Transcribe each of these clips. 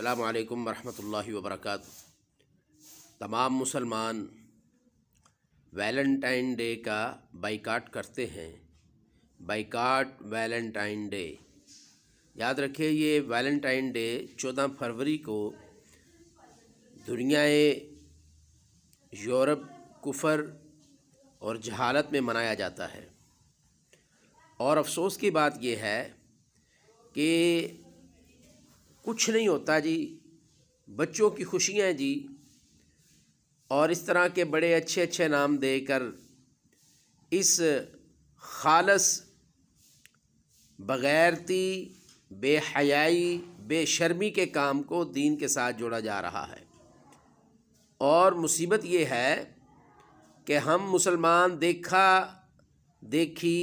अल्लाम वरहमल वबरक तमाम मुसलमान वैलेंटाइन डे का बाइकाट करते हैं बाइकाट वैलेंटाइन डे याद रखिए ये वैलेंटाइन डे चौदह फरवरी को दुनिया यूरोप कुफर और जहालत में मनाया जाता है और अफसोस की बात यह है कि कुछ नहीं होता जी बच्चों की खुशियाँ जी और इस तरह के बड़े अच्छे अच्छे नाम देकर इस खालस बग़ैरती बेहयाई बेशर्मी के काम को दीन के साथ जोड़ा जा रहा है और मुसीबत ये है कि हम मुसलमान देखा देखी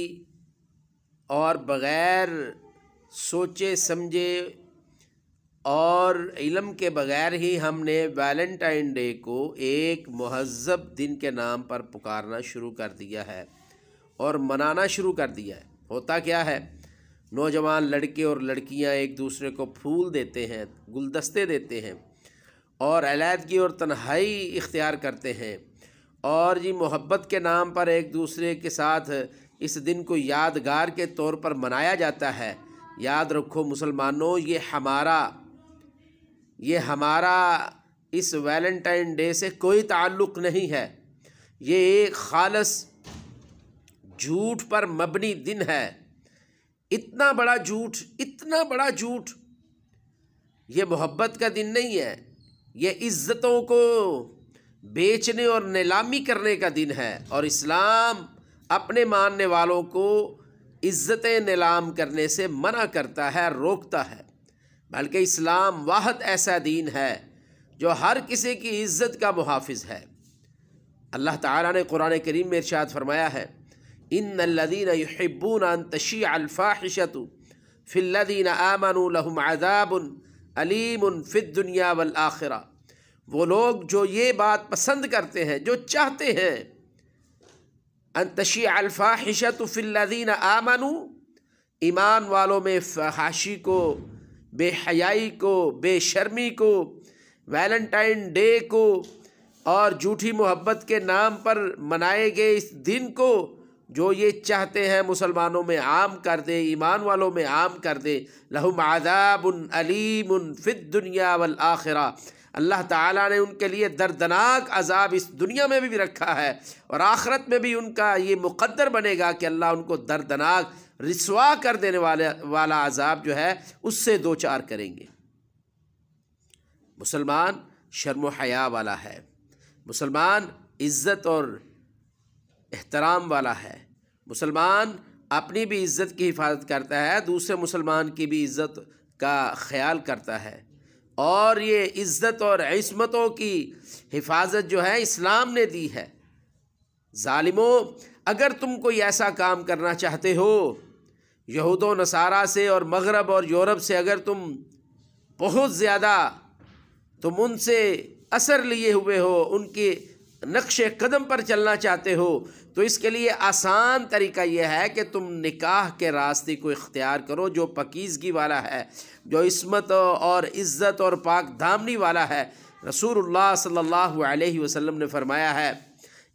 और बग़ैर सोचे समझे और इलम के बग़ैर ही हमने वैलेंटाइन डे को एक महजब दिन के नाम पर पुकारना शुरू कर दिया है और मनाना शुरू कर दिया है होता क्या है नौजवान लड़के और लड़कियां एक दूसरे को फूल देते हैं गुलदस्ते देते हैं और अलीदगी और तन्हाई इख्तियार करते हैं और जी मोहब्बत के नाम पर एक दूसरे के साथ इस दिन को यादगार के तौर पर मनाया जाता है याद रखो मुसलमानों ये हमारा ये हमारा इस वैलेंटाइन डे से कोई ताल्लुक़ नहीं है ये एक खालस झूठ पर मबनी दिन है इतना बड़ा झूठ इतना बड़ा झूठ ये मोहब्बत का दिन नहीं है ये इज़्ज़तों को बेचने और नीलामी करने का दिन है और इस्लाम अपने मानने वालों को इज़्ज़तें नीलाम करने से मना करता है रोकता है बल्कि इस्लाम वाहद ऐसा दीन है जो हर किसी की इज़्ज़त का मुहाफ़ है अल्लाह ताला ने कुरान करीम में इर्शाद फरमाया है इन लदीन यब्बून तशी अलफ़ाहिशत फ़िल्लदीन आमन आदाबन अलीम फ़िद दुनिया वल आखिरा वो लोग जो ये बात पसंद करते हैं जो चाहते हैं अनतशी अलफ़ाहिशत फ़िल्लदीन आमनु ईमान वालों में फहाशी को बेहयाई को बेशर्मी को वैलेंटाइन डे को और झूठी मोहब्बत के नाम पर मनाए गए इस दिन को जो ये चाहते हैं मुसलमानों में आम कर दे ईमान वालों में आम कर दे लहुम आदाबन अलीम फित दुनिया वल आखिरा अल्लाह ताला ने उनके लिए दर्दनाक अजाब इस दुनिया में भी, भी रखा है और आखरत में भी उनका ये मुकद्दर बनेगा कि अल्लाह उनको दर्दनाक रिसवा कर देने वाले वाला अजाब जो है उससे दो चार करेंगे मुसलमान शर्म हया वाला है मुसलमान इज़्ज़त और एहतराम वाला है मुसलमान अपनी भी इज़्ज़त की हिफाजत करता है दूसरे मुसलमान की भी इज़्ज़त का ख्याल करता है और ये इज़्ज़त और इसमतों की हिफाजत जो है इस्लाम ने दी है ालिमों अगर तुम कोई ऐसा काम करना चाहते हो यहूद नसारा से और मगरब और यूरोप से अगर तुम बहुत ज़्यादा तुम उनसे असर लिए हुए हो उनके नक्श कदम पर चलना चाहते हो तो इसके लिए आसान तरीका यह है कि तुम निकाह के रास्ते को इख्तियार करो जो पकीज़गी वाला है जो इसमत और इज़्ज़त और पाक दामनी वाला है रसूल सल्ला वसम ने फरमाया है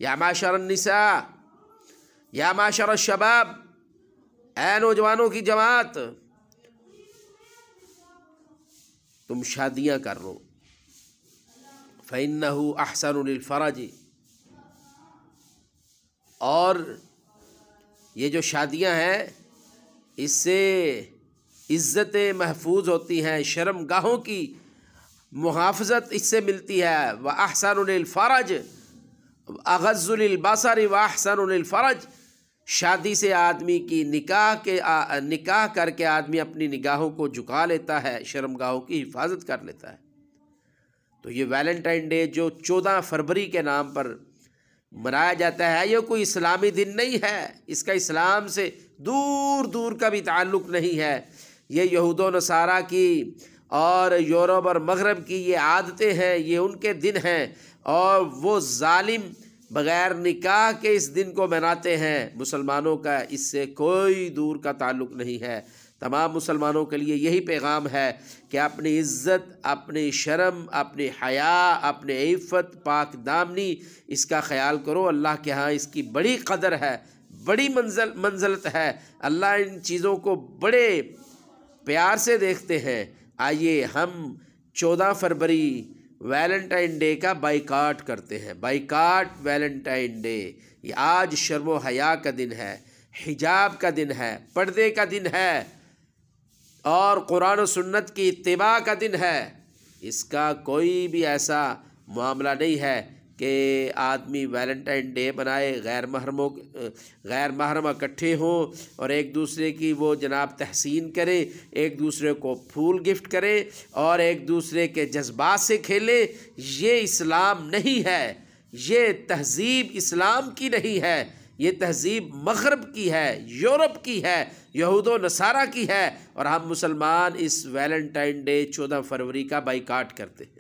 या माशा या माशर शबाब ए नौजवानों की जमात तुम शादियां कर लो फ़ैन अहसनफराजी और ये जो शादियां हैं इससे इज़्ज़तें महफूज होती हैं शर्मगाहों की मुहाफ़त इससे मिलती है व अहसनफरज अगज़ुलबासारी व अहसनफरज शादी से आदमी की निकाह के आ, निकाह करके आदमी अपनी निगाहों को झुका लेता है शर्मगाहों की हिफाजत कर लेता है तो ये वैलेंटाइन डे जो चौदह फरवरी के नाम पर मनाया जाता है ये कोई इस्लामी दिन नहीं है इसका इस्लाम से दूर दूर का भी ताल्लुक़ नहीं है ये यहूद नसारा की और यूरोप और मगरब की ये आदतें हैं ये उनके दिन हैं और वो ालिम बग़ैर निकाह के इस दिन को मनाते हैं मुसलमानों का इससे कोई दूर का ताल्लुक नहीं है तमाम मुसलमानों के लिए यही पैगाम है कि अपनी इज़्ज़त अपनी शर्म अपनी हया अपने इफ़त पाक दामनी इसका ख्याल करो अल्लाह के यहाँ इसकी बड़ी कदर है बड़ी मंजल मंजलत है अल्लाह इन चीज़ों को बड़े प्यार से देखते हैं आइए हम चौदह फरवरी वैलेंटाइन डे का बाइकाट करते हैं बाइकाट वैलेंटाइन डे ये आज शर्म हया का दिन है हिजाब का दिन है पर्दे का दिन है और कुरान सुन्नत की इतबा का दिन है इसका कोई भी ऐसा मामला नहीं है कि आदमी वैलेंटाइन डे मनाए गैर महरमों गैर महरम इकट्ठे हों और एक दूसरे की वो जनाब तहसीन करें एक दूसरे को फूल गिफ्ट करें और एक दूसरे के जज्बात से खेलें ये इस्लाम नहीं है ये तहज़ीब इस्लाम की नहीं है ये तहज़ीब मगरब की है यूरोप की है यहूद नसारा की है और हम मुसलमान इस वैलेंटाइन डे चौदह फरवरी का बाइकाट करते हैं